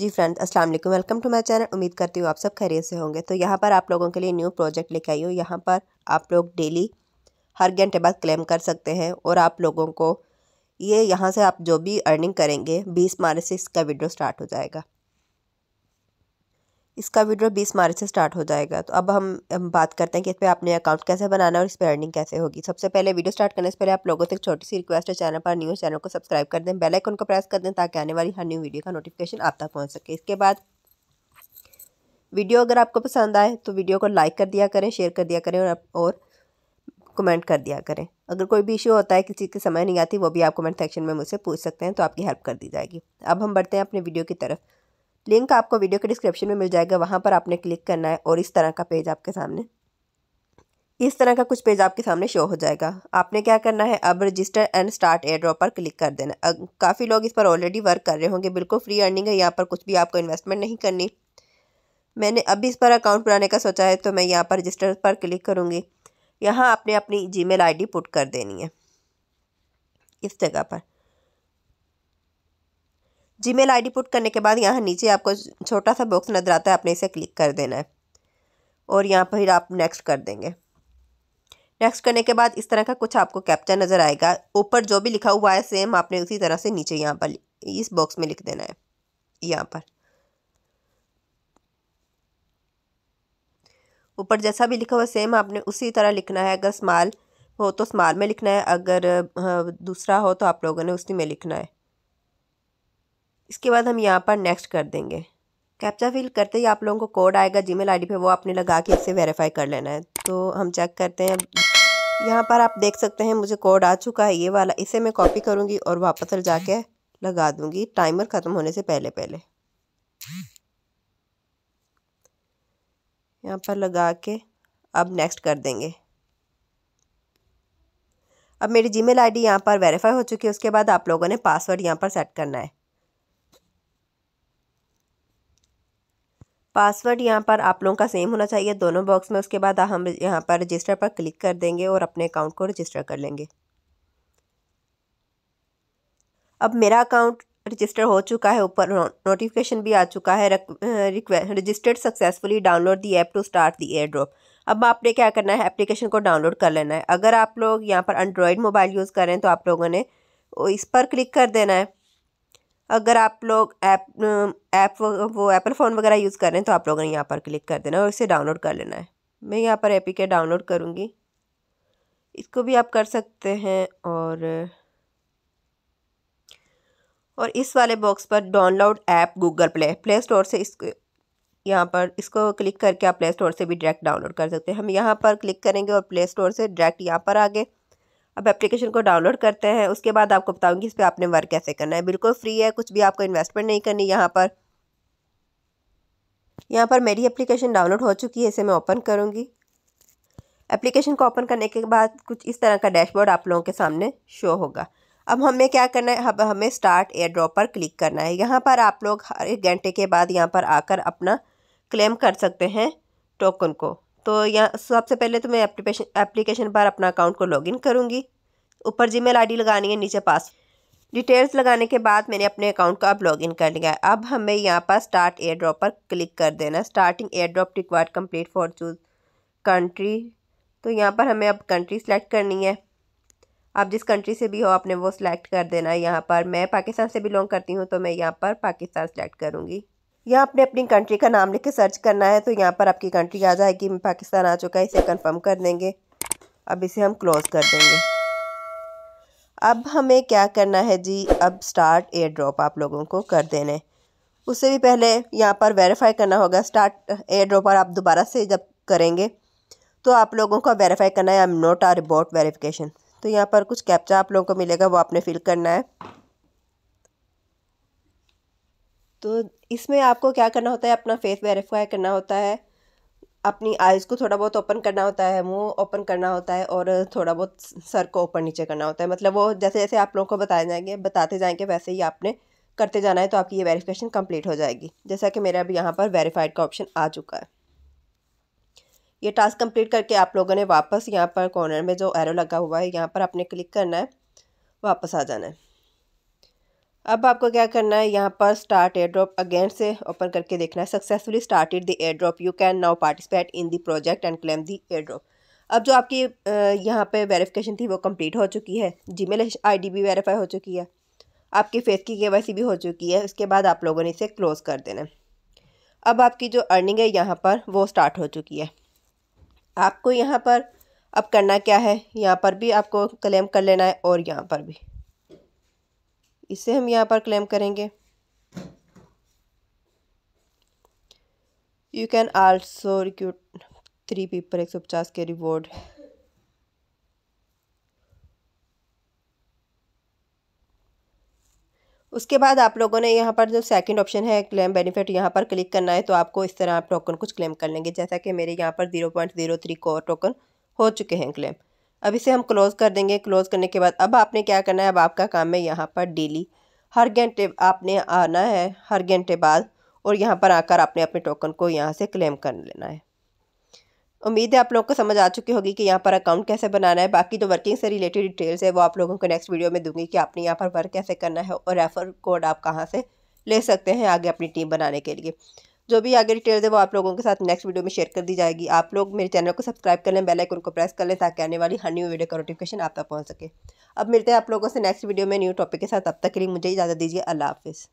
जी friends अस्सलाम वालेकुम welcome to my channel उम्मीद करती हूँ आप सब खैरियत से होंगे तो यहाँ पर आप लोगों के लिए न्यू प्रोजेक्ट लेके आई हो यहाँ पर आप लोग डेली हर घंटे बाद क्लेम कर सकते हैं और आप लोगों को ये यहाँ से आप जो भी अर्निंग करेंगे बीस मार्च से इसका वीडियो स्टार्ट हो जाएगा इसका विड्रॉ बीस मार्च से स्टार्ट हो जाएगा तो अब हम, बात करते हैं कि इस पर आपने अकाउंट कैसे बनाना है और इस पर अर्निंग कैसे होगी सबसे पहले वीडियो स्टार्ट करने से पहले आप लोगों से एक छोटी सी रिक्वेस्ट है चैनल पर न्यूज़ चैनल को सब्सक्राइब कर दें बेल आइकन को प्रेस कर दें ताकि आने वाली हर न्यू वीडियो का नोटिफिकेशन आप तक पहुँच सके इसके बाद वीडियो अगर आपको पसंद आए तो वीडियो को लाइक कर दिया करें शेयर कर दिया करें और, और कमेंट कर दिया करें अगर कोई भी इशू होता है किसी की समझ नहीं आती वो भी आप कमेंट सेक्शन में मुझसे पूछ सकते हैं तो आपकी हेल्प कर दी जाएगी अब हम बढ़ते हैं अपने वीडियो की तरफ लिंक आपको वीडियो के डिस्क्रिप्शन में मिल जाएगा वहाँ पर आपने क्लिक करना है और इस तरह का पेज आपके सामने इस तरह का कुछ पेज आपके सामने शो हो जाएगा आपने क्या करना है अब register and start airdrop पर क्लिक कर देना काफ़ी लोग इस पर ऑलरेडी वर्क कर रहे होंगे बिल्कुल फ्री अर्निंग है यहाँ पर कुछ भी आपको इन्वेस्टमेंट नहीं करनी मैंने अभी इस पर अकाउंट बनाने का सोचा है तो मैं यहाँ पर रजिस्टर पर क्लिक करूँगी यहाँ आपने अपनी जी मेल पुट कर देनी है इस जगह पर जीमेल आईडी पुट करने के बाद यहाँ नीचे आपको छोटा सा बॉक्स नजर आता है आपने इसे क्लिक कर देना है और यहाँ पर आप नेक्स्ट कर देंगे नेक्स्ट करने के बाद इस तरह का कुछ आपको कैप्चा नज़र आएगा ऊपर जो भी लिखा हुआ है सेम आपने उसी तरह से नीचे यहाँ पर इस बॉक्स में लिख देना है यहाँ पर ऊपर जैसा भी लिखा हुआ सेम आपने उसी तरह लिखना है अगर स्मॉल हो तो स्माल में लिखना है अगर हाँ, दूसरा हो तो आप लोगों ने उसी में लिखना है इसके बाद हम यहाँ पर नेक्स्ट कर देंगे कैप्चा फिल करते ही आप लोगों को कोड आएगा जी मेल पे वो आपने लगा के इसे वेरीफाई कर लेना है तो हम चेक करते हैं यहाँ पर आप देख सकते हैं मुझे कोड आ चुका है ये वाला इसे मैं कॉपी करूँगी और वापस जा कर लगा दूँगी टाइमर ख़त्म होने से पहले पहले यहाँ पर लगा के अब नेक्स्ट कर देंगे अब मेरी जीमेल आईडी यहाँ पर वेरीफाई हो चुकी है उसके बाद आप लोगों ने पासवर्ड यहाँ पर सेट करना है पासवर्ड यहाँ पर आप लोगों का सेम होना चाहिए दोनों बॉक्स में उसके बाद हम यहाँ पर रजिस्टर पर क्लिक कर देंगे और अपने अकाउंट को रजिस्टर कर लेंगे अब मेरा अकाउंट रजिस्टर हो चुका है ऊपर नोटिफिकेशन भी आ चुका है registered successfully download the app to start the airdrop अब आपने क्या करना है एप्लीकेशन को डाउनलोड कर लेना है अगर आप लोग यहाँ पर एंड्रॉयड मोबाइल यूज़ करें तो आप लोगों ने इस पर क्लिक कर देना है अगर आप लोग ऐप ऐप वो एप्पल फ़ोन वगैरह यूज़ कर रहे हैं तो आप लोगों ने यहाँ पर क्लिक कर देना और इसे डाउनलोड कर लेना है मैं यहाँ पर एपी के डाउनलोड करूँगी इसको भी आप कर सकते हैं और और इस वाले बॉक्स पर download app Google play play store से इसको यहाँ पर इसको क्लिक करके आप प्ले स्टोर से भी डायरेक्ट डाउनलोड कर सकते हैं हम यहाँ पर क्लिक करेंगे और प्ले स्टोर से डायरेक्ट यहाँ पर आगे अब एप्लीकेशन को डाउनलोड करते हैं उसके बाद आपको बताऊंगी इस पर आपने वर्क कैसे करना है बिल्कुल फ्री है कुछ भी आपको इन्वेस्टमेंट नहीं करनी यहाँ पर यहाँ पर मेरी एप्लीकेशन डाउनलोड हो चुकी है इसे मैं ओपन करूँगी एप्लीकेशन को ओपन करने के बाद कुछ इस तरह का डैशबोर्ड आप लोगों के सामने शो होगा अब हमें क्या करना है अब हमें स्टार्ट एयर ड्रॉप पर क्लिक करना है यहाँ पर आप लोग हर एक घंटे के बाद यहाँ पर आकर अपना क्लेम कर सकते हैं टोकन को तो यहाँ सबसे पहले तो मैं एप्लीकेशन पर अपना अकाउंट को लॉगिन करूँगी ऊपर जी मेल लगानी है नीचे पास डिटेल्स लगाने के बाद मैंने अपने अकाउंट को अब लॉगिन कर लिया है अब हमें यहाँ पर स्टार्ट एयर ड्रॉप पर क्लिक कर देना starting airdrop required complete for choose country तो यहाँ पर हमें अब कंट्री सेलेक्ट करनी है आप जिस कंट्री से भी हो आपने वो सिलेक्ट कर देना है यहाँ पर मैं पाकिस्तान से बिलोंग करती हूँ तो मैं यहाँ पर पाकिस्तान सेलेक्ट करूँगी या आपने अपनी कंट्री का नाम लिख के सर्च करना है तो यहाँ पर आपकी कंट्री आ जाएगी पाकिस्तान आ चुका है इसे कंफर्म कर देंगे अब इसे हम क्लोज़ कर देंगे अब हमें क्या करना है जी अब स्टार्ट एयर ड्रॉप आप लोगों को कर देने उससे भी पहले यहाँ पर वेरीफाई करना होगा स्टार्ट एयर ड्रॉप और आप दोबारा से जब करेंगे तो आप लोगों को वेरीफाई करना है I am not a robot verification तो यहाँ पर कुछ कैप्चा आप लोगों को मिलेगा वो आपने फिल करना है तो इसमें आपको क्या करना होता है अपना फेस वेरीफाई करना होता है अपनी आइज़ को थोड़ा बहुत ओपन करना होता है मुंह ओपन करना होता है और थोड़ा बहुत सर को ऊपर नीचे करना होता है मतलब वो जैसे जैसे आप लोगों को बताए जाएंगे बताते जाएंगे वैसे ही आपने करते जाना है तो आपकी ये वेरिफिकेशन कंप्लीट हो जाएगी जैसा कि मेरा अभी यहाँ पर वेरीफाइड का ऑप्शन आ चुका है ये टास्क कंप्लीट करके आप लोगों ने वापस यहाँ पर कॉर्नर में जो एरो लगा हुआ है यहाँ पर आपने क्लिक करना है वापस आ जाना है अब आपको क्या करना है यहाँ पर स्टार्ट एयर ड्रॉप अगेन से ओपन करके देखना है successfully started the airdrop you can now participate in the project and claim the airdrop अब जो आपकी यहाँ पे वेरिफिकेशन थी वो कंप्लीट हो चुकी है जी मेल भी वेरीफाई हो चुकी है आपकी फेस की के भी हो चुकी है उसके बाद आप लोगों ने इसे क्लोज़ कर देना अब आपकी जो अर्निंग है यहाँ पर वो स्टार्ट हो चुकी है आपको यहाँ पर अब करना क्या है यहाँ पर भी आपको क्लेम कर लेना है और यहाँ पर भी इसे हम यहाँ पर क्लेम करेंगे you can also recruit three people एक सौ पचास के रिवॉर्ड उसके बाद आप लोगों ने यहाँ पर जो सेकंड ऑप्शन है क्लेम बेनिफिट यहाँ पर क्लिक करना है तो आपको इस तरह आप टोकन कुछ क्लेम कर लेंगे जैसा कि मेरे यहाँ पर जीरो पॉइंट जीरो थ्री को टोकन हो चुके हैं क्लेम अब इसे हम क्लोज़ कर देंगे क्लोज़ करने के बाद अब आपने क्या करना है अब आपका काम है यहाँ पर डेली हर घंटे आपने आना है हर घंटे बाद और यहाँ पर आकर आपने अपने टोकन को यहाँ से क्लेम कर लेना है उम्मीद है आप लोगों को समझ आ चुकी होगी कि यहाँ पर अकाउंट कैसे बनाना है बाकी जो तो वर्किंग से रिलेटेड डिटेल्स है वो आप लोगों को नेक्स्ट वीडियो में दूंगी कि आपने यहाँ पर वर्क कैसे करना है और रेफर कोड आप कहाँ से ले सकते हैं आगे अपनी टीम बनाने के लिए जो भी आगे डिटेल्स है वो आप लोगों के साथ नेक्स्ट वीडियो में शेयर कर दी जाएगी आप लोग मेरे चैनल को सब्सक्राइब कर लें बेल आइकन को प्रेस कर लें ताकि आने वाली हर न्यू वीडियो का नोटिफिकेशन आप तक पहुँच सके अब मिलते हैं आप लोगों से नेक्स्ट वीडियो में न्यू टॉपिक के साथ अब तक के लिए मुझे इजाज़त दीजिए अल्लाह हाफिज़